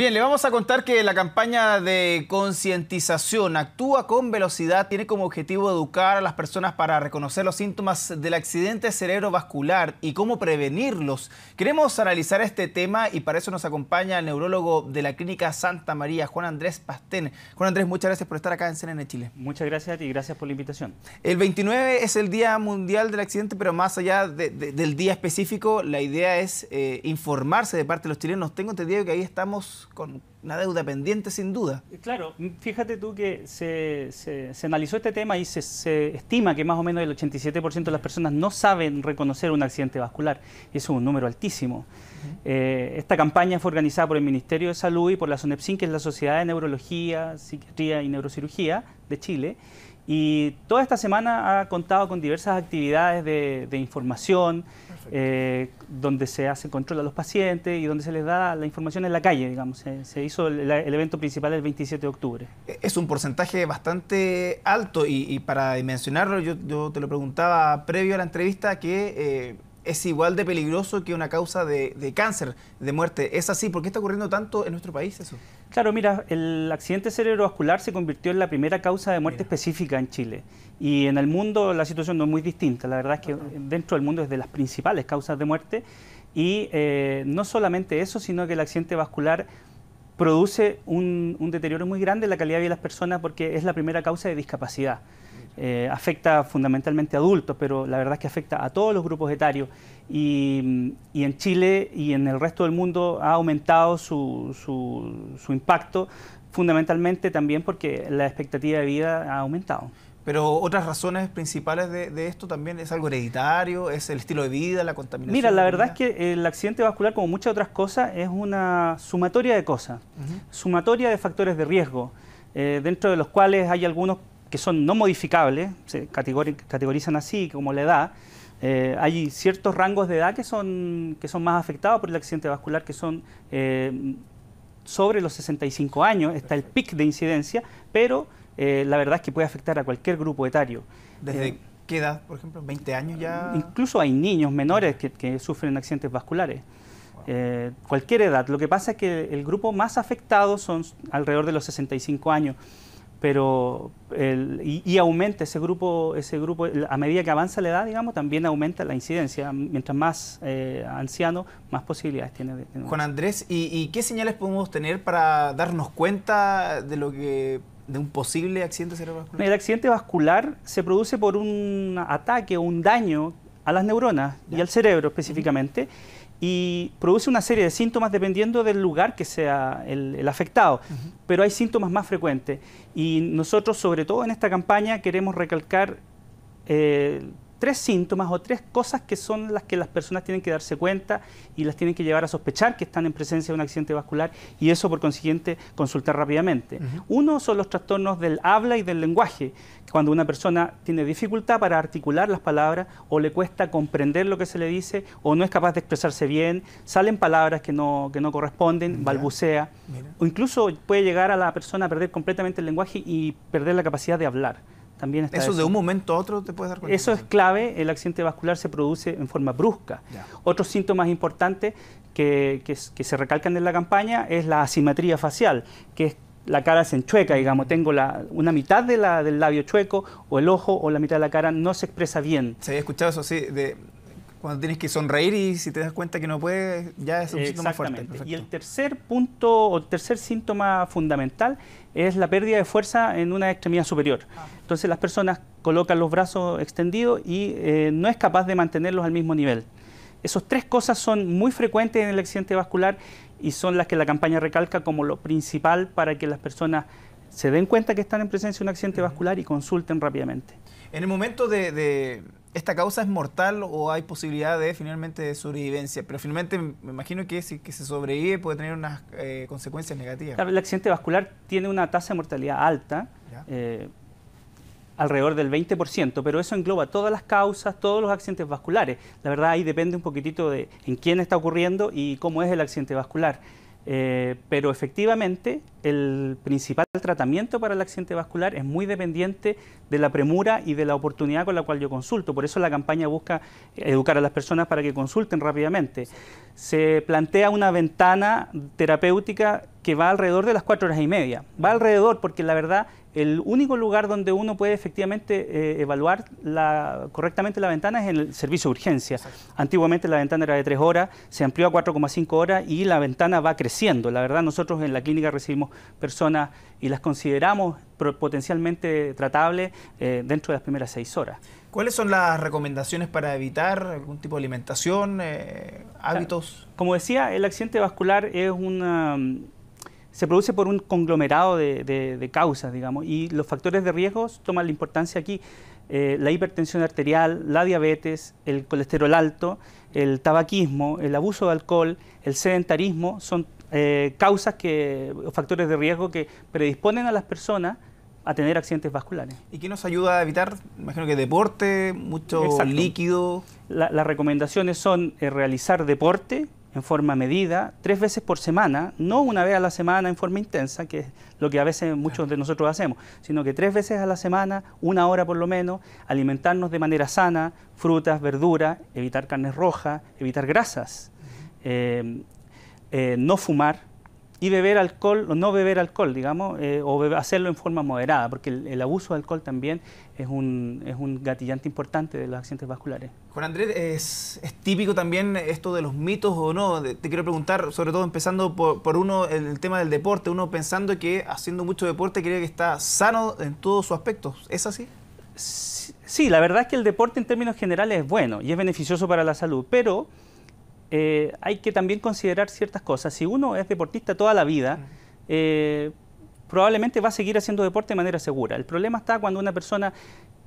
Bien, le vamos a contar que la campaña de concientización actúa con velocidad, tiene como objetivo educar a las personas para reconocer los síntomas del accidente cerebrovascular y cómo prevenirlos. Queremos analizar este tema y para eso nos acompaña el neurólogo de la Clínica Santa María, Juan Andrés Pastén. Juan Andrés, muchas gracias por estar acá en CNN Chile. Muchas gracias a ti, y gracias por la invitación. El 29 es el Día Mundial del Accidente, pero más allá del día específico, la idea es eh, informarse de parte de los chilenos. Tengo entendido que ahí estamos con una deuda pendiente sin duda. Eh, claro, fíjate tú que se, se, analizó este tema y se, estima que más o menos el 87% de las personas no saben reconocer un accidente vascular. Y es un número altísimo. Eh, esta campaña fue organizada por el Ministerio de Salud y por la SONEPSIN, que es la Sociedad de Neurología, Psiquiatría y Neurocirugía de Chile y toda esta semana ha contado con diversas actividades de, información, eh, donde se hace control a los pacientes y donde se les da la información en la calle, digamos. Se, hizo el, evento principal el 27 de octubre. E, es un porcentaje bastante alto y, para dimensionarlo, yo, te lo preguntaba previo a la entrevista que... Eh, es igual de peligroso que una causa de, de cáncer, de muerte. ¿Es así? ¿Por qué está ocurriendo tanto en nuestro país eso? Claro, mira, el accidente cerebrovascular se convirtió en la primera causa de muerte específica en Chile. Y en el mundo la situación no es muy distinta. La verdad es que dentro del mundo es de las principales causas de muerte. Y eh, no solamente eso, sino que el accidente vascular produce un, un deterioro muy grande en la calidad de vida de las personas porque es la primera causa de discapacidad. Eh, afecta fundamentalmente a adultos, pero la verdad es que afecta a todos los grupos etarios. Y, mm, en Chile y en el resto del mundo ha aumentado su, impacto, fundamentalmente también porque la expectativa de vida ha aumentado. Pero otras razones principales de, esto también es algo hereditario, es el estilo de vida, la contaminación. Mira, la verdad es que el accidente vascular, como muchas otras cosas, es una sumatoria de cosas, sumatoria de factores de riesgo, eh, dentro de los cuales hay algunos que son no modificables, se categorizan así, como la edad, eh, hay ciertos rangos de edad que son, que son más afectados por el accidente vascular, que son eh, sobre los 65 años, está el pic de incidencia, pero eh, la verdad es que puede afectar a cualquier grupo etario. ¿Desde qué edad, por ejemplo? ¿20 años ya? Incluso hay niños menores que, sufren accidentes vasculares. cualquier edad. Lo que pasa es que el grupo más afectado son alrededor de los 65 años pero y, aumenta ese grupo, ese grupo, a medida que avanza la edad, digamos, también aumenta la incidencia. Mientras más eh, anciano, más posibilidades tiene. De, Juan Andrés, ¿y, qué señales podemos tener para darnos cuenta de lo que de un posible accidente cerebrovascular? El accidente vascular se produce por un ataque o un daño a las neuronas y al cerebro específicamente y produce una serie de síntomas dependiendo del lugar que sea el, afectado, pero hay síntomas más frecuentes. Y nosotros, sobre todo en esta campaña, queremos recalcar eh, tres síntomas o tres cosas que son las que las personas tienen que darse cuenta y las tienen que llevar a sospechar que están en presencia de un accidente vascular y eso por consiguiente consultar rápidamente. Uno son los trastornos del habla y del lenguaje, cuando una persona tiene dificultad para articular las palabras o le cuesta comprender lo que se le dice o no es capaz de expresarse bien, salen palabras que no, que no corresponden, balbucea o incluso puede llegar a la persona a perder completamente el lenguaje y perder la capacidad de hablar. Eso de un momento a otro te puedes dar cuenta. Eso es clave, el accidente vascular se produce en forma brusca. Otro Otros síntomas importantes que, se recalcan en la campaña es la asimetría facial, que es la cara se enchueca, digamos, tengo la, una mitad de la, del labio chueco o el ojo o la mitad de la cara no se expresa bien. Se había escuchado eso, así de cuando tienes que sonreír y si te das cuenta que no puedes, ya es un síntoma fuerte. Y el tercer punto o tercer síntoma fundamental es la pérdida de fuerza en una extremidad superior. Ah. Entonces las personas colocan los brazos extendidos y eh, no es capaz de mantenerlos al mismo nivel. Esas tres cosas son muy frecuentes en el accidente vascular y son las que la campaña recalca como lo principal para que las personas se den cuenta que están en presencia de un accidente vascular y consulten rápidamente. En el momento de esta causa es mortal o hay posibilidad de finalmente de sobrevivencia, pero finalmente me imagino que si que se sobrevive puede tener unas eh, consecuencias negativas. el accidente vascular tiene una tasa de mortalidad alta, eh, alrededor del 20%, pero eso engloba todas las causas, todos los accidentes vasculares. La verdad ahí depende un poquitito de en quién está ocurriendo y cómo es el accidente vascular. Eh, pero efectivamente, el principal tratamiento para el accidente vascular es muy dependiente de la premura y de la oportunidad con la cual yo consulto. Por eso la campaña busca educar a las personas para que consulten rápidamente. Se plantea una ventana terapéutica que va alrededor de las cuatro horas y media. Va alrededor porque la verdad el único lugar donde uno puede efectivamente eh, evaluar la, correctamente la ventana es en el servicio de urgencia. Antiguamente la ventana era de tres horas, se amplió a 4,5 horas y la ventana va creciendo. La verdad, nosotros en la clínica recibimos personas y las consideramos potencialmente tratables eh, dentro de las primeras seis horas. ¿Cuáles son las recomendaciones para evitar algún tipo de alimentación, eh, hábitos? Como decía, el accidente vascular es una se produce por un conglomerado de, causas, digamos, y los factores de riesgo toman la importancia aquí. Eh, la hipertensión arterial, la diabetes, el colesterol alto, el tabaquismo, el abuso de alcohol, el sedentarismo, son eh, causas que, o factores de riesgo que predisponen a las personas a tener accidentes vasculares. ¿Y qué nos ayuda a evitar? Imagino que deporte, mucho líquido. las recomendaciones son eh, realizar deporte, en forma medida, tres veces por semana, no una vez a la semana en forma intensa, que es lo que a veces muchos de nosotros hacemos, sino que tres veces a la semana, una hora por lo menos, alimentarnos de manera sana, frutas, verduras, evitar carnes rojas, evitar grasas, eh, eh, no fumar, y beber alcohol, o no beber alcohol, digamos, eh, o hacerlo en forma moderada, porque el, abuso de alcohol también es un, es un gatillante importante de los accidentes vasculares. Juan Andrés, es, típico también esto de los mitos o no. Te quiero preguntar, sobre todo empezando por, uno, en el, tema del deporte, uno pensando que haciendo mucho deporte cree que está sano en todos sus aspectos. ¿Es así? Sí, la verdad es que el deporte en términos generales es bueno y es beneficioso para la salud, pero eh, hay que también considerar ciertas cosas. Si uno es deportista toda la vida, eh, probablemente va a seguir haciendo deporte de manera segura. El problema está cuando una persona,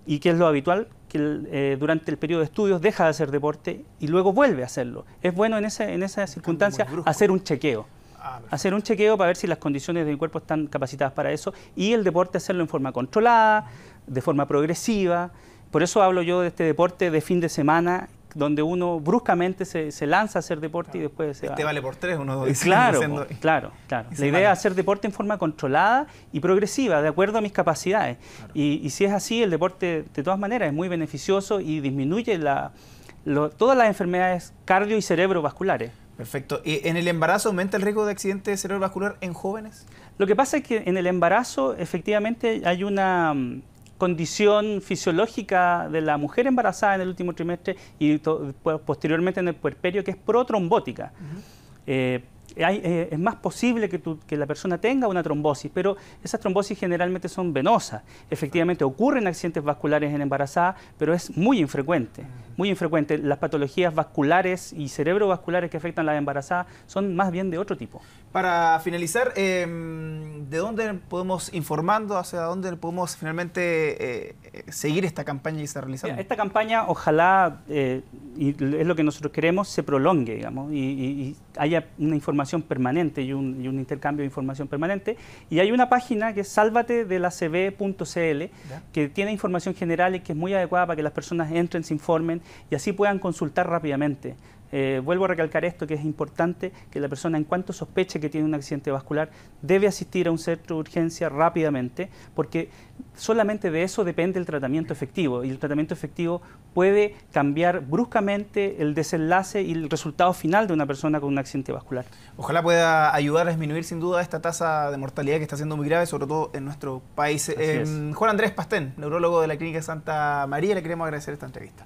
y que es lo habitual, que eh, durante el periodo de estudios deja de hacer deporte y luego vuelve a hacerlo. Es bueno en, esa circunstancia hacer un chequeo. Ah, hacer un chequeo para ver si las condiciones de mi cuerpo están capacitadas para eso y el deporte hacerlo en forma controlada, de forma progresiva. Por eso hablo yo de este deporte de fin de semana donde uno bruscamente se, lanza a hacer deporte y después se va. vale por tres, uno Claro, claro, claro. La idea es hacer deporte en forma controlada y progresiva, de acuerdo a mis capacidades. Y, si es así, el deporte de todas maneras es muy beneficioso y disminuye la, todas las enfermedades cardio y cerebrovasculares. Perfecto. ¿Y en el embarazo aumenta el riesgo de accidente cerebrovascular en jóvenes? Lo que pasa es que en el embarazo efectivamente hay una mm, condición fisiológica de la mujer embarazada en el último trimestre y posteriormente en el puerperio, que es protrombótica. trombótica eh, es más posible que, la persona tenga una trombosis, pero esas trombosis generalmente son venosas. Efectivamente ocurren accidentes vasculares en embarazada, pero es muy infrecuente, muy infrecuente. Las patologías vasculares y cerebrovasculares que afectan a la embarazada son más bien de otro tipo. Para finalizar, em, ¿de dónde podemos informando, hacia dónde podemos finalmente eh, eh, seguir esta campaña y se realizando? Esta campaña, ojalá, y es lo que nosotros queremos, se prolongue, digamos, y haya una información información permanente y un, y un, intercambio de información permanente. Y hay una página que es sálvate de la cb.cl que tiene información general y que es muy adecuada para que las personas entren, se informen y así puedan consultar rápidamente. Eh, vuelvo a recalcar esto, que es importante que la persona, en cuanto sospeche que tiene un accidente vascular, debe asistir a un centro de urgencia rápidamente, porque solamente de eso depende el tratamiento efectivo. Y el tratamiento efectivo puede cambiar bruscamente el desenlace y el resultado final de una persona con un accidente vascular. Ojalá pueda ayudar a disminuir sin duda esta tasa de mortalidad que está siendo muy grave, sobre todo en nuestro país. Eh, Juan Andrés Pastén, neurólogo de la Clínica Santa María, le queremos agradecer esta entrevista.